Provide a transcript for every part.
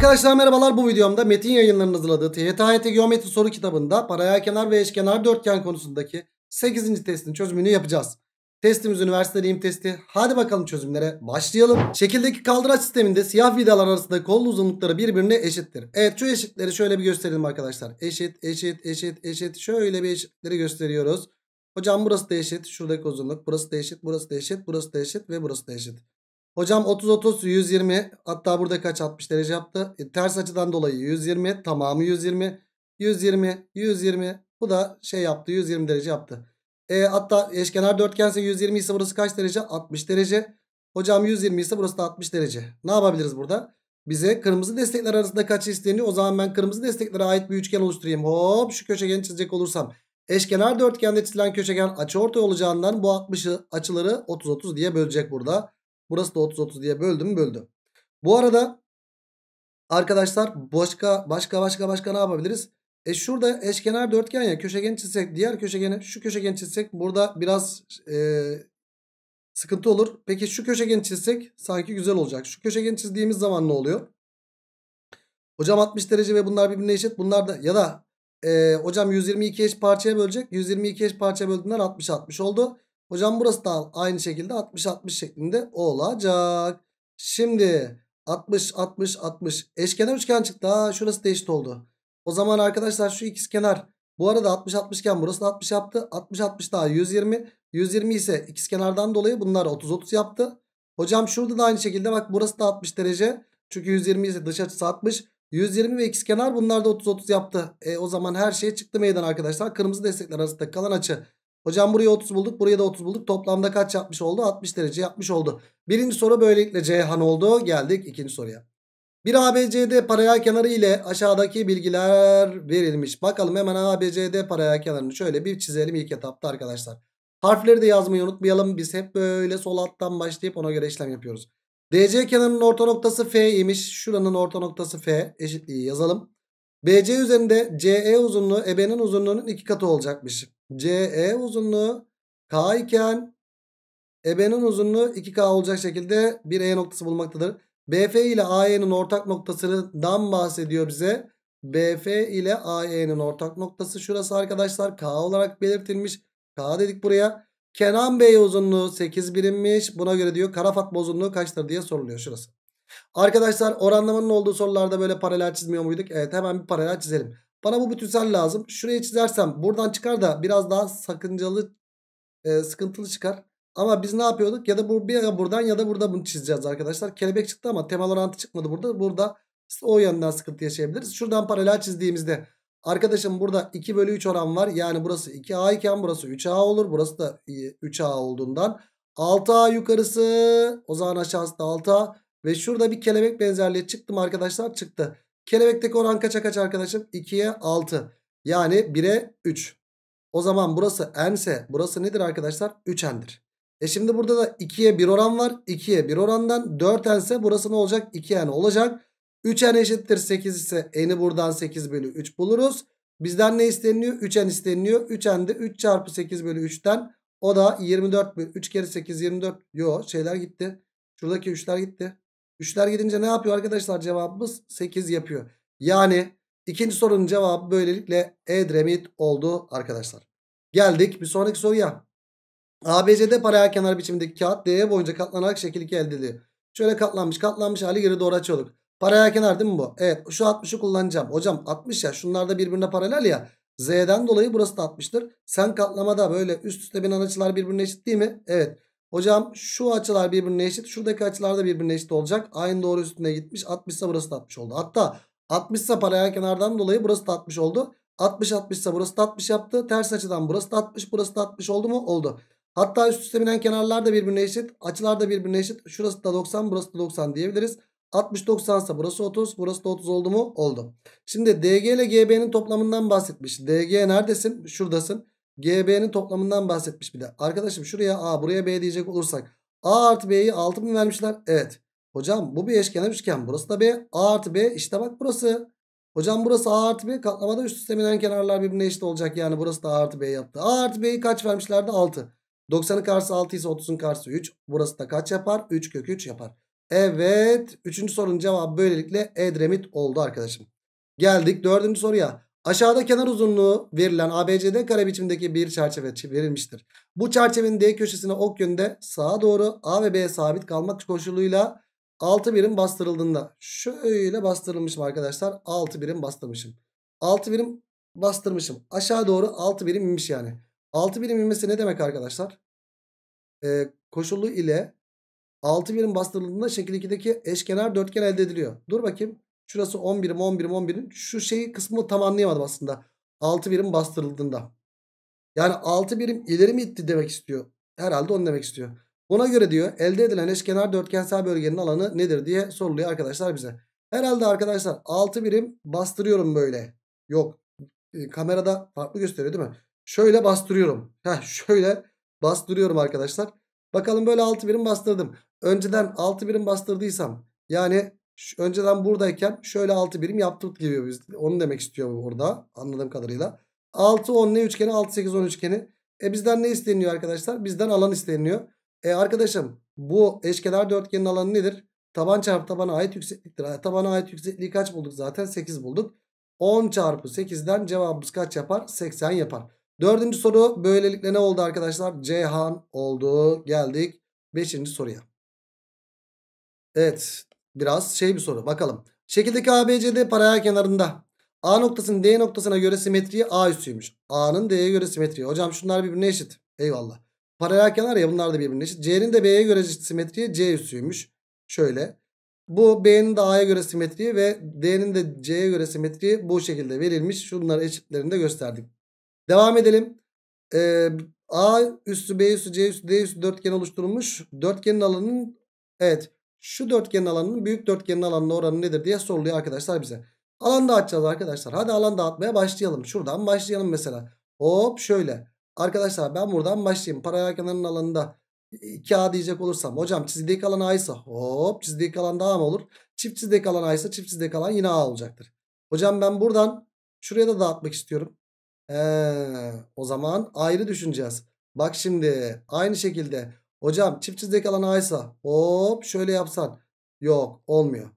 Arkadaşlar merhabalar bu videomda Metin yayınlarının hazırladığı TYT Geometri soru kitabında paralel kenar ve eşkenar dörtgen konusundaki 8. testin çözümünü yapacağız. Testimiz üniversite deyim testi. Hadi bakalım çözümlere başlayalım. Şekildeki kaldıraç sisteminde siyah vidalar arasındaki kol uzunlukları birbirine eşittir. Evet şu eşitleri şöyle bir gösterelim arkadaşlar. Eşit, eşit, eşit, eşit. Şöyle bir eşitleri gösteriyoruz. Hocam burası da eşit. Şuradaki uzunluk. Burası da eşit, burası da eşit, burası da eşit ve burası da eşit. Hocam 30 30 120 hatta burada kaç 60 derece yaptı. E, ters açıdan dolayı 120 tamamı 120. 120 120 bu da şey yaptı 120 derece yaptı. E, hatta eşkenar dörtgense 120 ise burası kaç derece? 60 derece. Hocam 120 ise burası da 60 derece. Ne yapabiliriz burada? Bize kırmızı destekler arasında kaç isteniyor? O zaman ben kırmızı desteklere ait bir üçgen oluşturayım. Hop şu köşegeni çizecek olursam. Eşkenar dörtgende çizilen köşegen orta olacağından bu 60'ı açıları 30-30 diye bölecek burada. Burası da 30-30 diye böldü mü böldü. Bu arada arkadaşlar başka başka başka başka ne yapabiliriz? E şurada eşkenar dörtgen ya köşegen çizsek diğer köşegeni şu köşegen çizsek burada biraz e, sıkıntı olur. Peki şu köşegen çizsek sanki güzel olacak. Şu köşegen çizdiğimiz zaman ne oluyor? Hocam 60 derece ve bunlar birbirine eşit. Bunlar da ya da e, hocam 122 eş parçaya bölecek. 122 eş parçaya böldüğünden 60 60 oldu. Hocam burası da aynı şekilde 60-60 şeklinde olacak. Şimdi 60-60-60 eşkenar üçgen çıktı. Ha, şurası da eşit oldu. O zaman arkadaşlar şu ikiz kenar bu arada 60-60 iken burası da 60 yaptı. 60-60 daha 120. 120 ise ikiz kenardan dolayı bunlar 30-30 yaptı. Hocam şurada da aynı şekilde bak burası da 60 derece. Çünkü 120 ise dış açısı 60. 120 ve ikiz kenar bunlar da 30-30 yaptı. E, o zaman her şey çıktı meydan arkadaşlar. Kırmızı destekler arasında kalan açı Hocam buraya 30 bulduk. Buraya da 30 bulduk. Toplamda kaç yapmış oldu? 60 derece yapmış oldu. Birinci soru böylelikle Ceyhan oldu. Geldik ikinci soruya. Bir ABCD paralel kenarı ile aşağıdaki bilgiler verilmiş. Bakalım hemen ABCD paralel kenarını şöyle bir çizelim ilk etapta arkadaşlar. Harfleri de yazmayı unutmayalım. Biz hep böyle sol alttan başlayıp ona göre işlem yapıyoruz. DC kenarının orta noktası F imiş. Şuranın orta noktası F eşitliği yazalım. BC üzerinde CE uzunluğu EB'nin uzunluğunun iki katı olacakmış. CE uzunluğu K iken EB'nin uzunluğu 2K olacak şekilde bir E noktası bulmaktadır. BF ile AE'nin ortak noktasından bahsediyor bize. BF ile AE'nin ortak noktası şurası arkadaşlar. K olarak belirtilmiş. K dedik buraya. Kenan Bey uzunluğu 8 birimmiş. Buna göre diyor kara fatma uzunluğu kaçtır diye soruluyor şurası. Arkadaşlar oranlamanın olduğu sorularda böyle paralel çizmiyor muyduk? Evet hemen bir paralel çizelim. Bana bu bütünsel lazım. Şuraya çizersem buradan çıkar da biraz daha sakıncalı e, sıkıntılı çıkar. Ama biz ne yapıyorduk? Ya da bu, bir buradan ya da burada bunu çizeceğiz arkadaşlar. Kelebek çıktı ama temel orantı çıkmadı burada. Burada o yönden sıkıntı yaşayabiliriz. Şuradan paralel çizdiğimizde arkadaşım burada 2 bölü 3 oran var. Yani burası 2A iken burası 3A olur. Burası da 3A olduğundan. 6A yukarısı o zaman aşağısı da 6A. Ve şurada bir kelebek benzerliği çıktım arkadaşlar çıktı. Kelebekteki oran kaça kaç arkadaşım? 2'ye 6. Yani 1'e 3. O zaman burası n ise burası nedir arkadaşlar? 3n'dir. E şimdi burada da 2'ye 1 oran var. 2'ye 1 orandan 4 n ise burası ne olacak? 2n olacak. 3n eşittir 8 ise n'i buradan 8 bölü 3 buluruz. Bizden ne isteniliyor? 3n isteniliyor. 3n de 3 çarpı 8 bölü 3'ten. O da 24 bölü 3 kere 8 24. Yo şeyler gitti. Şuradaki 3'ler gitti. Üçler gidince ne yapıyor arkadaşlar cevabımız 8 yapıyor. Yani ikinci sorunun cevabı böylelikle Edremit oldu arkadaşlar. Geldik bir sonraki soruya. ABCD paralel kenar biçimindeki kağıt DE boyunca katlanarak şekil 2 elde ediliyor. Şöyle katlanmış katlanmış hali geri doğru açıyorduk. Paralel kenar değil mi bu? Evet şu 60'ı kullanacağım. Hocam 60 ya şunlar da birbirine paralel ya. Z'den dolayı burası da 60'tır. Sen katlamada böyle üst üste binen açılar birbirine eşit değil mi? Evet. Hocam şu açılar birbirine eşit. Şuradaki açılar da birbirine eşit olacak. Aynı doğru üstüne gitmiş. 60 ise burası da 60 oldu. Hatta 60 ise paralel kenardan dolayı burası da 60 oldu. 60 60 ise burası da 60 yaptı. Ters açıdan burası da 60 burası da 60 oldu mu? Oldu. Hatta üst üste binen kenarlar da birbirine eşit. Açılar da birbirine eşit. Şurası da 90 burası da 90 diyebiliriz. 60-90 ise burası 30. Burası da 30 oldu mu? Oldu. Şimdi DG ile GB'nin toplamından bahsetmiş. DG neredesin? Şuradasın. GB'nin toplamından bahsetmiş bir de. Arkadaşım şuraya A buraya B diyecek olursak. A artı B'yi 6 mı vermişler? Evet. Hocam bu bir eşkenar üçgen. Burası da B. A artı B işte bak burası. Hocam burası A artı B. Katlamada üst üste binen kenarlar birbirine eşit olacak. Yani burası da A artı B yaptı. A artı B'yi kaç vermişlerdi? 6. 90'ın karşısı 6 ise 30'un karşısı 3. Burası da kaç yapar? 3 kök 3 yapar. Evet. Üçüncü sorunun cevabı böylelikle Edremit oldu arkadaşım. Geldik dördüncü soruya. Aşağıda kenar uzunluğu verilen ABCD kare biçimindeki bir çerçeve verilmiştir. Bu çerçevenin D köşesine ok yönünde sağa doğru A ve B sabit kalmak koşuluyla 6 birim bastırıldığında şöyle bastırılmışım arkadaşlar. 6 birim bastırmışım. 6 birim bastırmışım. Aşağı doğru 6 birim inmiş yani. 6 birim inmesi ne demek arkadaşlar? Ee, koşulu ile 6 birim bastırıldığında şekil 2'deki eşkenar dörtgen elde ediliyor. Dur bakayım. Şurası 11'im 11'im 11'im Şu şeyi kısmını tam anlayamadım aslında. 6 birim bastırıldığında. Yani 6 birim ileri mi itti demek istiyor. Herhalde onu demek istiyor. Ona göre diyor elde edilen eşkenar dörtgensel bölgenin alanı nedir diye soruluyor arkadaşlar bize. Herhalde arkadaşlar 6 birim bastırıyorum böyle. Yok e, kamerada farklı gösteriyor değil mi? Şöyle bastırıyorum. Heh, şöyle bastırıyorum arkadaşlar. Bakalım böyle 6 birim bastırdım. Önceden 6 birim bastırdıysam yani şu, önceden buradayken şöyle 6 birim yaptık gibi biz. Onu demek istiyor burada anladığım kadarıyla. 6 10 ne üçgeni 6 8 10 üçgeni. E bizden ne isteniyor arkadaşlar? Bizden alan isteniyor. E arkadaşım bu eşkenar dörtgenin alanı nedir? Taban çarpı tabana ait yüksekliktir. E, tabana ait yüksekliği kaç bulduk zaten? 8 bulduk. 10 çarpı 8'den cevabımız kaç yapar? 80 yapar. Dördüncü soru böylelikle ne oldu arkadaşlar? Ceyhan oldu. Geldik beşinci soruya. Evet Biraz şey bir soru bakalım. Şekildeki ABCD paralel kenarında A noktasının D noktasına göre simetriği A üstüymüş A'nın D'ye göre simetriği. Hocam şunlar birbirine eşit. Eyvallah. Paralel kenar ya bunlar da birbirine eşit. C'nin de B'ye göre simetriği C üstüymüş Şöyle. Bu B'nin de A'ya göre simetriği ve D'nin de C'ye göre simetriği bu şekilde verilmiş. Şunları eşitlerini de gösterdik. Devam edelim. Ee, A üstü B üstü C üstü D üstü dörtgen oluşturulmuş. Dörtgenin alanının evet şu dörtgenin alanının büyük dörtgenin alanına oranı nedir diye soruluyor arkadaşlar bize. Alan dağıtacağız arkadaşlar. Hadi alan dağıtmaya başlayalım. Şuradan başlayalım mesela. Hop şöyle. Arkadaşlar ben buradan başlayayım. Paralel kenarın alanında 2A diyecek olursam. Hocam çizdiği alan A ise hop çizdiği alan daha mı olur? Çift çizdik alan A ise çift çizdik alan yine A olacaktır. Hocam ben buradan şuraya da dağıtmak istiyorum. Ee, o zaman ayrı düşüneceğiz. Bak şimdi aynı şekilde Hocam çift çizdeki alan A'ysa hop şöyle yapsan. Yok olmuyor.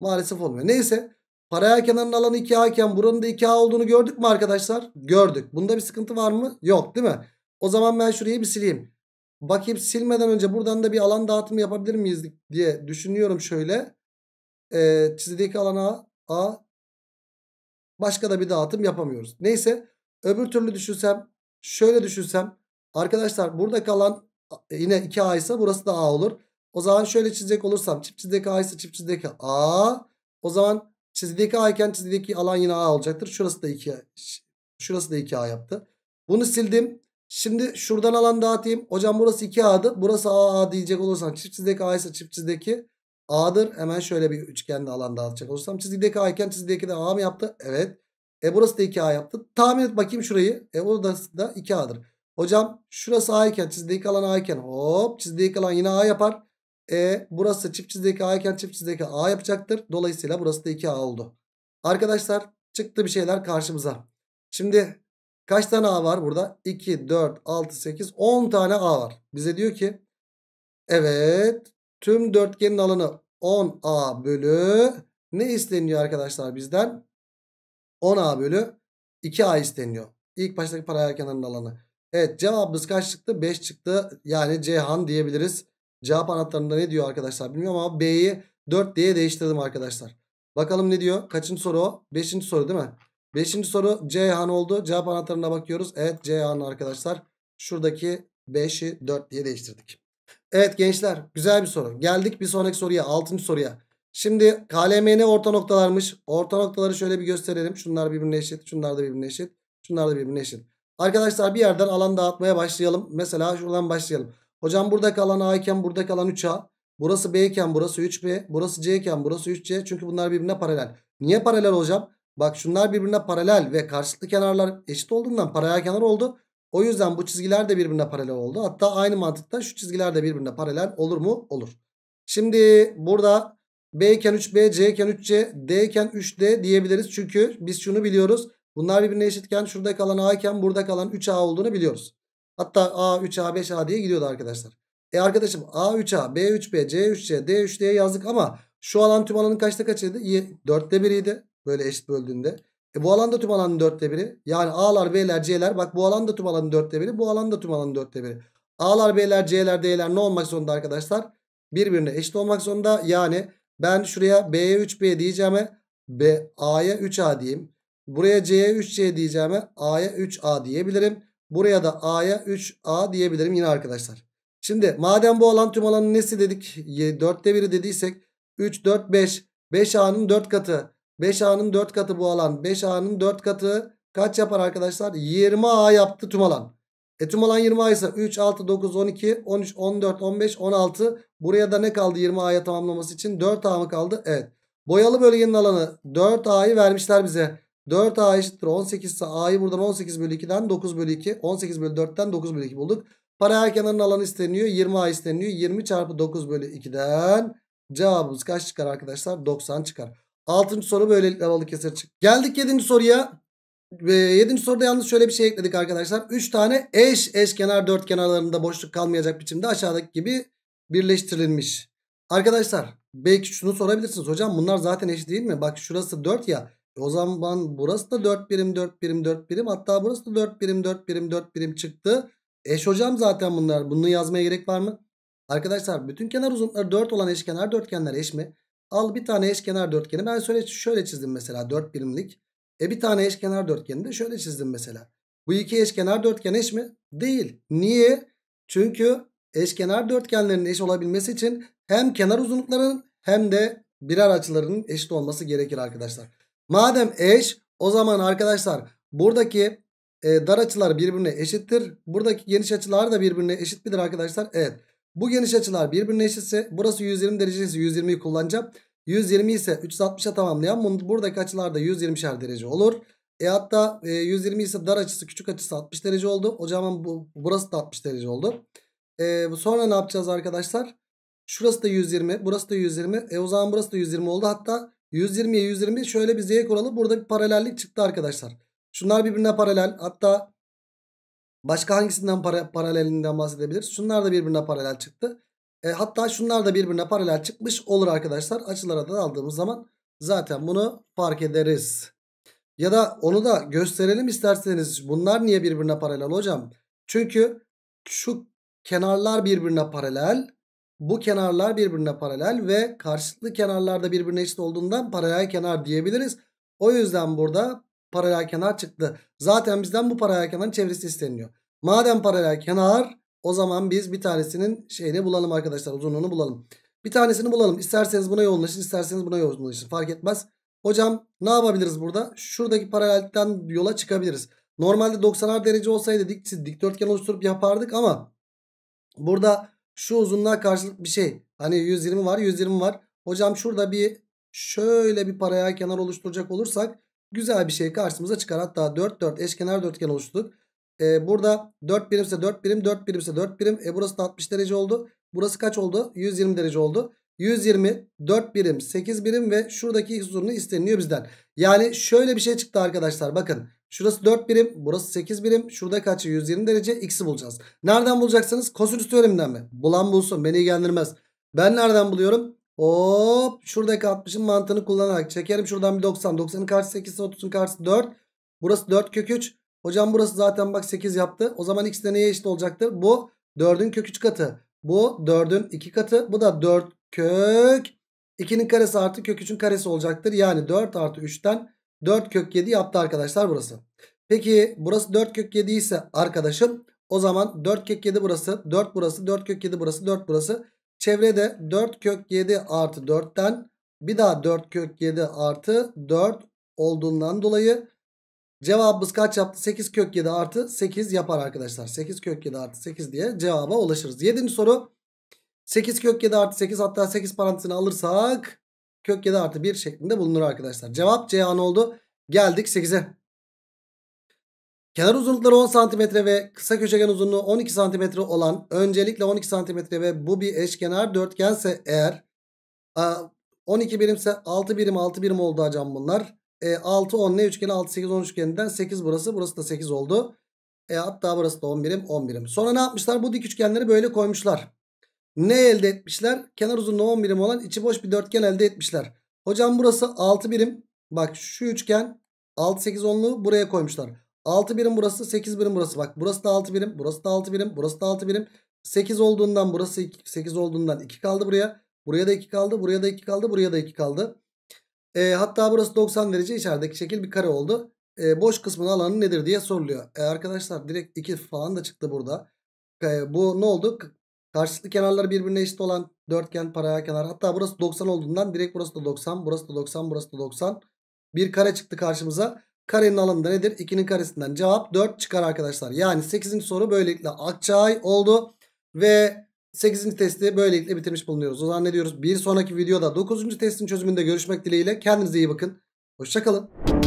Maalesef olmuyor. Neyse paraya kenarın alanı 2A iken buranın da 2A olduğunu gördük mü arkadaşlar? Gördük. Bunda bir sıkıntı var mı? Yok değil mi? O zaman ben şurayı bir sileyim. Bakayım silmeden önce buradan da bir alan dağıtımı yapabilir miyiz diye düşünüyorum şöyle. Ee, çizideki alana A. Başka da bir dağıtım yapamıyoruz. Neyse öbür türlü düşünsem şöyle düşünsem arkadaşlar burada kalan e, yine 2 A ise burası da A olur. O zaman şöyle çizecek olursam çift çizdeki A ise çift çizdeki A. O zaman çizgideki A iken çizgideki alan yine A olacaktır. Şurası da 2 Şurası da 2 A yaptı. Bunu sildim. Şimdi şuradan alan dağıtayım. Hocam burası 2A'dı. Burası A A diyecek olursam çift çizdeki A ise çift çizdeki A'dır. Hemen şöyle bir üçgende alan dağıtacak olursam. Çizgideki A iken çizgideki de A mı yaptı? Evet. E burası da 2A yaptı. Tahmin et bakayım şurayı. E orası da 2A'dır. Hocam şurası A iken çizdiği kalan A iken hop çizdiği kalan yine A yapar. E burası çift çizdeki A iken çift çizdeki A yapacaktır. Dolayısıyla burası da 2A oldu. Arkadaşlar çıktı bir şeyler karşımıza. Şimdi kaç tane A var burada? 2, 4, 6, 8, 10 tane A var. Bize diyor ki evet tüm dörtgenin alanı 10A bölü ne isteniyor arkadaşlar bizden? 10A bölü 2A isteniyor. İlk baştaki paralel kenarın alanı. Evet cevabımız kaç çıktı? 5 çıktı. Yani Ceyhan diyebiliriz. Cevap anahtarında ne diyor arkadaşlar bilmiyorum ama B'yi 4 diye değiştirdim arkadaşlar. Bakalım ne diyor? Kaçıncı soru o? Beşinci soru değil mi? Beşinci soru Ceyhan oldu. Cevap anahtarına bakıyoruz. Evet Ceyhan arkadaşlar. Şuradaki 5'i 4 diye değiştirdik. Evet gençler güzel bir soru. Geldik bir sonraki soruya. Altıncı soruya. Şimdi KLMN orta noktalarmış. Orta noktaları şöyle bir gösterelim. Şunlar birbirine eşit. Şunlar da birbirine eşit. Şunlar da birbirine eşit. Arkadaşlar bir yerden alan dağıtmaya başlayalım. Mesela şuradan başlayalım. Hocam burada kalan A iken burada kalan 3A. Burası B iken burası 3B. Burası C iken burası 3C. Çünkü bunlar birbirine paralel. Niye paralel hocam? Bak şunlar birbirine paralel ve karşılıklı kenarlar eşit olduğundan paralel kenar oldu. O yüzden bu çizgiler de birbirine paralel oldu. Hatta aynı mantıkta şu çizgiler de birbirine paralel olur mu? Olur. Şimdi burada B iken 3B, C iken 3C, D iken 3D diyebiliriz. Çünkü biz şunu biliyoruz. Bunlar birbirine eşitken şurada kalan A iken burada kalan 3A olduğunu biliyoruz. Hatta A 3A 5A diye gidiyordu arkadaşlar. E arkadaşım A3A, B3B, C3C, d 3 d yazdık ama şu alan tüm alanın kaçta kaçıydı? 4'te 1'iydi böyle eşit böldüğünde. E bu alanda tüm alanın 4'te 1'i. Yani A'lar, B'ler, C'ler bak bu alanda tüm alanın 4'te 1'i, bu alanda tüm alanın 4'te 1'i. A'lar, B'ler, C'ler, D'ler ne olmak zorunda arkadaşlar? Birbirine eşit olmak zorunda. Yani ben şuraya B'ye 3B diyeceğime B, A'ya 3A diyeyim. Buraya C'ye 3C diyeceğime A'ya 3A diyebilirim. Buraya da A'ya 3A diyebilirim yine arkadaşlar. Şimdi madem bu alan tüm alanın nesi dedik? 4'te 1'i dediysek 3, 4, 5. 5A'nın 4 katı. 5A'nın 4 katı bu alan. 5A'nın 4 katı kaç yapar arkadaşlar? 20A yaptı tüm alan. E tüm alan 20A ise 3, 6, 9, 12, 13, 14, 15, 16. Buraya da ne kaldı 20A'ya tamamlaması için? 4A mı kaldı? Evet. Boyalı bölgenin alanı 4A'yı vermişler bize. 4A eşittir 18 ise A'yı buradan 18 bölü 2'den 9 bölü 2. 18 bölü 4'ten 9 bölü 2 bulduk. Paralel kenarın alanı isteniyor. 20A isteniyor. 20 çarpı 9 bölü 2'den cevabımız kaç çıkar arkadaşlar? 90 çıkar. 6. soru böylelikle Balıkesir çık. Geldik 7. soruya. 7. soruda yalnız şöyle bir şey ekledik arkadaşlar. 3 tane eş eş kenar dört kenarlarında boşluk kalmayacak biçimde aşağıdaki gibi birleştirilmiş. Arkadaşlar belki şunu sorabilirsiniz. Hocam bunlar zaten eş değil mi? Bak şurası 4 ya. E, o zaman burası da 4 birim 4 birim 4 birim. Hatta burası da 4 birim 4 birim 4 birim çıktı. Eş hocam zaten bunlar. Bunu yazmaya gerek var mı? Arkadaşlar bütün kenar uzunlukları 4 olan eşkenar dörtgenler eş mi? Al bir tane eşkenar dörtgeni ben şöyle, şöyle çizdim mesela 4 birimlik. E bir tane eşkenar dörtgeni de şöyle çizdim mesela. Bu iki eşkenar dörtgen eş mi? Değil. Niye? Çünkü eşkenar dörtgenlerin eş olabilmesi için hem kenar uzunluklarının hem de birer açılarının eşit olması gerekir arkadaşlar. Madem eş o zaman arkadaşlar buradaki e, dar açılar birbirine eşittir. Buradaki geniş açılar da birbirine eşit midir arkadaşlar? Evet. Bu geniş açılar birbirine eşitse burası 120 derece ise 120'yi kullanacağım. 120 ise 360'a tamamlayan buradaki açılar da 120'şer derece olur. E hatta e, 120 ise dar açısı küçük açısı 60 derece oldu. O zaman bu, burası da 60 derece oldu. E, sonra ne yapacağız arkadaşlar? Şurası da 120 burası da 120. E o zaman burası da 120 oldu. Hatta 120'ye 120 şöyle bir z kuralı. Burada bir paralellik çıktı arkadaşlar. Şunlar birbirine paralel. Hatta başka hangisinden para, paralelinden bahsedebiliriz? Şunlar da birbirine paralel çıktı. E, hatta şunlar da birbirine paralel çıkmış olur arkadaşlar. Açılara da aldığımız zaman zaten bunu fark ederiz. Ya da onu da gösterelim isterseniz. Bunlar niye birbirine paralel hocam? Çünkü şu kenarlar birbirine paralel. Bu kenarlar birbirine paralel ve karşılıklı kenarlar da birbirine eşit olduğundan paralel kenar diyebiliriz. O yüzden burada paralel kenar çıktı. Zaten bizden bu paralel kenarın çevresi isteniyor. Madem paralel kenar o zaman biz bir tanesinin şeyini bulalım arkadaşlar. Uzunluğunu bulalım. Bir tanesini bulalım. İsterseniz buna yoğunlaşın isterseniz buna yoğunlaşın. Fark etmez. Hocam ne yapabiliriz burada? Şuradaki paralellikten yola çıkabiliriz. Normalde 90'ar derece olsaydı dik, dikdörtgen oluşturup yapardık ama burada şu uzunluğa karşılık bir şey. Hani 120 var 120 var. Hocam şurada bir şöyle bir paraya kenar oluşturacak olursak güzel bir şey karşımıza çıkar. Hatta 4 4 eşkenar dörtgen oluşturduk. Ee, burada 4 birimse 4 birim 4 birimse 4 birim. E burası da 60 derece oldu. Burası kaç oldu? 120 derece oldu. 120, 4 birim, 8 birim ve şuradaki x uzunluğu isteniyor bizden. Yani şöyle bir şey çıktı arkadaşlar bakın. Şurası 4 birim. Burası 8 birim. Şurada kaçı? 120 derece. X'i bulacağız. Nereden bulacaksınız? Kosinüs teoreminden mi? Bulan bulsun. Beni ilgilendirmez. Ben nereden buluyorum? Hop. Şuradaki 60'ın mantığını kullanarak. Çekerim şuradan bir 90. 90'ın karşı 8'si 30'un karşı 4. Burası 4 kök 3. Hocam burası zaten bak 8 yaptı. O zaman x de neye eşit olacaktır? Bu 4'ün kök 3 katı. Bu 4'ün 2 katı. Bu da 4 kök 2'nin karesi artı kök 3'ün karesi olacaktır. Yani 4 artı 3'ten 4 kök 7 yaptı arkadaşlar burası. Peki burası 4 kök 7 ise arkadaşım o zaman 4 kök 7 burası 4 burası 4 kök 7 burası 4 burası. Çevrede 4 kök 7 artı 4'ten bir daha 4 kök 7 artı 4 olduğundan dolayı cevabımız kaç yaptı? 8 kök 7 artı 8 yapar arkadaşlar. 8 kök 7 artı 8 diye cevaba ulaşırız. 7. soru 8 kök 7 artı 8 hatta 8 parantezini alırsak kök 7 artı 1 şeklinde bulunur arkadaşlar. Cevap C an oldu. Geldik 8'e. Kenar uzunlukları 10 cm ve kısa köşegen uzunluğu 12 cm olan öncelikle 12 cm ve bu bir eşkenar dörtgense eğer 12 birimse 6 birim 6 birim oldu hocam bunlar. E, 6 10 ne üçgeni 6 8 10 üçgeninden 8 burası burası da 8 oldu. E, hatta burası da 10 birim 10 birim. Sonra ne yapmışlar bu dik üçgenleri böyle koymuşlar. Ne elde etmişler? Kenar uzunluğu 10 birim olan içi boş bir dörtgen elde etmişler. Hocam burası 6 birim. Bak şu üçgen 6 8 10'lu buraya koymuşlar. 6 birim burası 8 birim burası. Bak burası da 6 birim. Burası da 6 birim. Burası da 6 birim. 8 olduğundan burası 2, 8 olduğundan 2 kaldı buraya. Buraya da 2 kaldı. Buraya da 2 kaldı. Buraya da 2 kaldı. E, hatta burası 90 derece içerideki şekil bir kare oldu. E, boş kısmın alanı nedir diye soruluyor. E, arkadaşlar direkt 2 falan da çıktı burada. E, bu ne oldu? Karşılıklı kenarları birbirine eşit olan dörtgen paralel kenar. Hatta burası 90 olduğundan direkt burası da 90. Burası da 90. Burası da 90. Bir kare çıktı karşımıza. Karenin alanı da nedir? 2'nin karesinden cevap 4 çıkar arkadaşlar. Yani 8. soru böylelikle akçay oldu. Ve 8. testi böylelikle bitirmiş bulunuyoruz. O zaman ne diyoruz? Bir sonraki videoda 9. testin çözümünde görüşmek dileğiyle. Kendinize iyi bakın. Hoşçakalın.